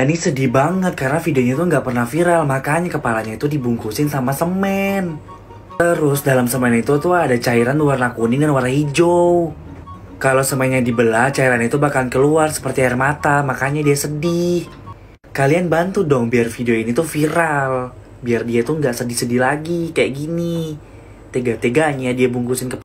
Ini sedih banget karena videonya itu nggak pernah viral, makanya kepalanya itu dibungkusin sama semen. Terus dalam semen itu tuh ada cairan warna kuning dan warna hijau. Kalau semennya dibelah, cairan itu bakal keluar seperti air mata, makanya dia sedih. Kalian bantu dong biar video ini tuh viral. Biar dia tuh nggak sedih-sedih lagi, kayak gini. Tega-teganya dia bungkusin kepala.